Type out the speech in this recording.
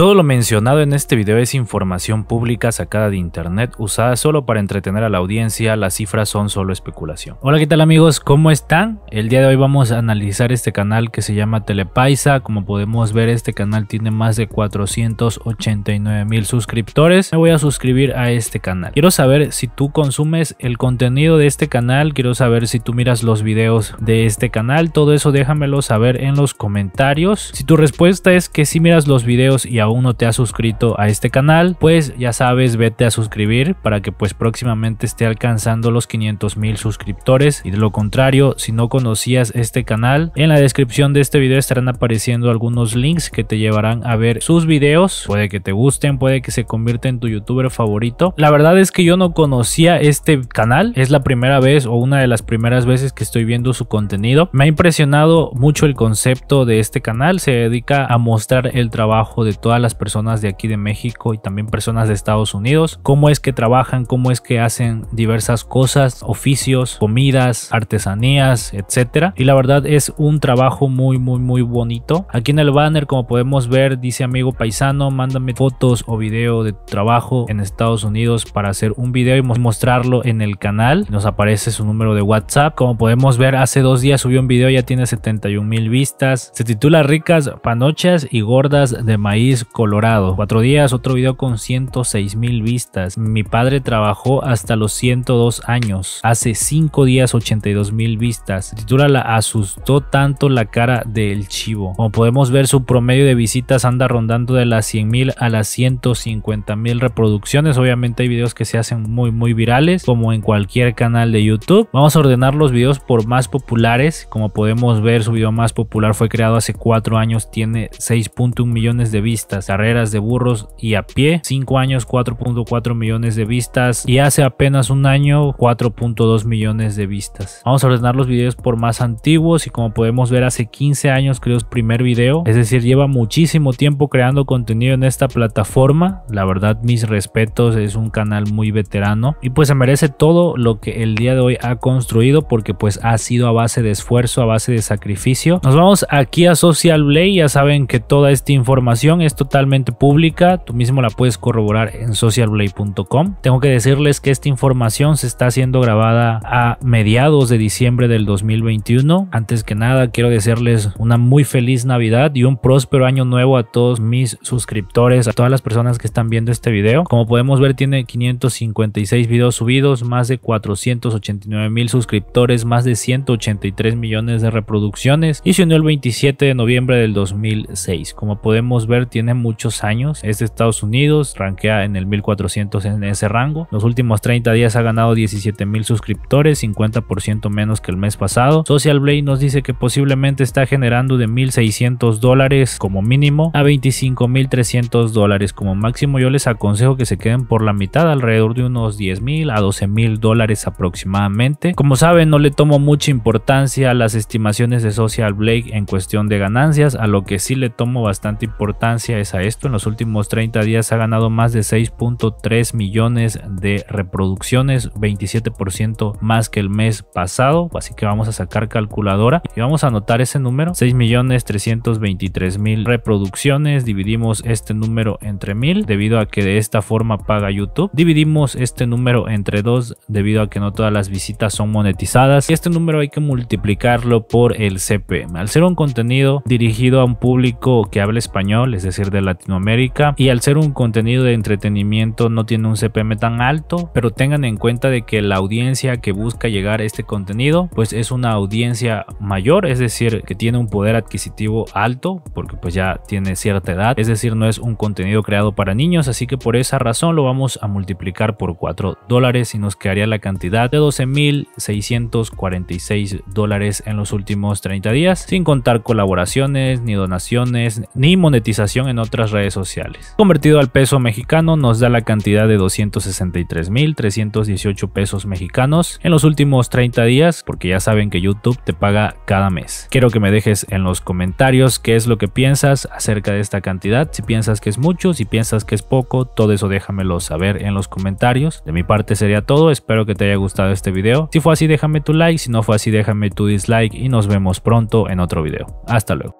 Todo lo mencionado en este video es información pública sacada de internet usada solo para entretener a la audiencia, las cifras son solo especulación. Hola, ¿qué tal amigos? ¿Cómo están? El día de hoy vamos a analizar este canal que se llama Telepaisa. Como podemos ver, este canal tiene más de 489 mil suscriptores. Me voy a suscribir a este canal. Quiero saber si tú consumes el contenido de este canal, quiero saber si tú miras los videos de este canal, todo eso déjamelo saber en los comentarios. Si tu respuesta es que sí miras los videos y ahora aún te ha suscrito a este canal, pues ya sabes, vete a suscribir para que pues próximamente esté alcanzando los 500 mil suscriptores y de lo contrario, si no conocías este canal, en la descripción de este video estarán apareciendo algunos links que te llevarán a ver sus videos, puede que te gusten, puede que se convierta en tu youtuber favorito. La verdad es que yo no conocía este canal, es la primera vez o una de las primeras veces que estoy viendo su contenido. Me ha impresionado mucho el concepto de este canal, se dedica a mostrar el trabajo de toda las personas de aquí de México y también personas de Estados Unidos, cómo es que trabajan, cómo es que hacen diversas cosas, oficios, comidas, artesanías, etcétera. Y la verdad es un trabajo muy, muy, muy bonito. Aquí en el banner, como podemos ver, dice amigo paisano, mándame fotos o video de trabajo en Estados Unidos para hacer un video y mostrarlo en el canal. Nos aparece su número de WhatsApp. Como podemos ver, hace dos días subió un video, ya tiene 71 mil vistas. Se titula Ricas Panochas y Gordas de Maíz Colorado. Cuatro días, otro video con 106 mil vistas. Mi padre trabajó hasta los 102 años. Hace cinco días, 82 mil vistas. Titula La asustó tanto la cara del chivo. Como podemos ver, su promedio de visitas anda rondando de las 100 mil a las 150 mil reproducciones. Obviamente hay videos que se hacen muy, muy virales, como en cualquier canal de YouTube. Vamos a ordenar los videos por más populares. Como podemos ver, su video más popular fue creado hace cuatro años, tiene 6.1 millones de vistas carreras de burros y a pie, 5 años 4.4 millones de vistas y hace apenas un año 4.2 millones de vistas. Vamos a ordenar los videos por más antiguos y como podemos ver hace 15 años creó su primer video, es decir, lleva muchísimo tiempo creando contenido en esta plataforma, la verdad mis respetos, es un canal muy veterano y pues se merece todo lo que el día de hoy ha construido porque pues ha sido a base de esfuerzo, a base de sacrificio. Nos vamos aquí a Social Blade, ya saben que toda esta información, esto totalmente pública, tú mismo la puedes corroborar en socialblade.com. Tengo que decirles que esta información se está siendo grabada a mediados de diciembre del 2021. Antes que nada, quiero decirles una muy feliz Navidad y un próspero año nuevo a todos mis suscriptores, a todas las personas que están viendo este video. Como podemos ver, tiene 556 videos subidos, más de 489 mil suscriptores, más de 183 millones de reproducciones y se unió el 27 de noviembre del 2006. Como podemos ver, tiene muchos años, es de Estados Unidos, rankea en el 1400 en ese rango. Los últimos 30 días ha ganado 17 mil suscriptores, 50% menos que el mes pasado. Social Blade nos dice que posiblemente está generando de 1.600 dólares como mínimo a mil 25 300 dólares como máximo. Yo les aconsejo que se queden por la mitad, alrededor de unos 10 mil a 12 mil dólares aproximadamente. Como saben, no le tomo mucha importancia a las estimaciones de Social Blade en cuestión de ganancias, a lo que sí le tomo bastante importancia a esto. En los últimos 30 días ha ganado más de 6.3 millones de reproducciones, 27% más que el mes pasado. Así que vamos a sacar calculadora y vamos a anotar ese número. 6 millones 323 mil reproducciones. Dividimos este número entre mil debido a que de esta forma paga YouTube. Dividimos este número entre 2 debido a que no todas las visitas son monetizadas. Y este número hay que multiplicarlo por el CPM. Al ser un contenido dirigido a un público que habla español, es decir, de Latinoamérica y al ser un contenido de entretenimiento no tiene un CPM tan alto, pero tengan en cuenta de que la audiencia que busca llegar a este contenido pues es una audiencia mayor, es decir, que tiene un poder adquisitivo alto porque pues ya tiene cierta edad, es decir, no es un contenido creado para niños, así que por esa razón lo vamos a multiplicar por 4 dólares y nos quedaría la cantidad de 12.646 dólares en los últimos 30 días, sin contar colaboraciones, ni donaciones, ni monetización en otras redes sociales. Convertido al peso mexicano nos da la cantidad de 263.318 pesos mexicanos en los últimos 30 días, porque ya saben que YouTube te paga cada mes. Quiero que me dejes en los comentarios qué es lo que piensas acerca de esta cantidad, si piensas que es mucho, si piensas que es poco, todo eso déjamelo saber en los comentarios. De mi parte sería todo, espero que te haya gustado este video. Si fue así déjame tu like, si no fue así déjame tu dislike y nos vemos pronto en otro video. Hasta luego.